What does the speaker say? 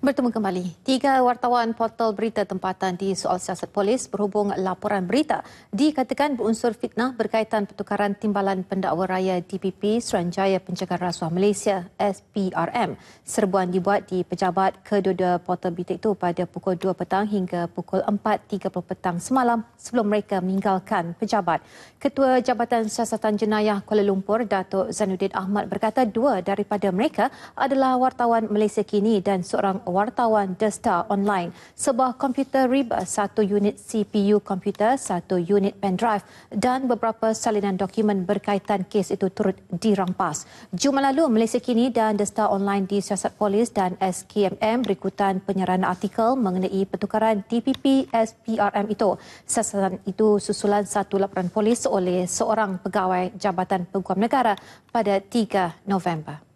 Bertemu kembali. Tiga wartawan portal berita tempatan di soal siasat polis berhubung laporan berita dikatakan berunsur fitnah berkaitan pertukaran timbalan pendakwa raya DPP Seranjaya Pencegahan Rasuah Malaysia SPRM. Serbuan dibuat di pejabat kedua-dua portal berita itu pada pukul 2 petang hingga pukul 4.30 petang semalam sebelum mereka meninggalkan pejabat. Ketua Jabatan Siasatan Jenayah Kuala Lumpur, Datuk Zainuddin Ahmad berkata dua daripada mereka adalah wartawan Malaysia kini dan seorang wartawan The Star Online, sebuah komputer riba, satu unit CPU komputer, satu unit pendrive dan beberapa salinan dokumen berkaitan kes itu turut dirampas. Jumaat lalu, Malaysia Kini dan The Star Online di Siasat Polis dan SKMM berikutan penyerahan artikel mengenai pertukaran TPP SPRM itu. Siasatan itu susulan satu laporan polis oleh seorang pegawai Jabatan Peguam Negara pada 3 November.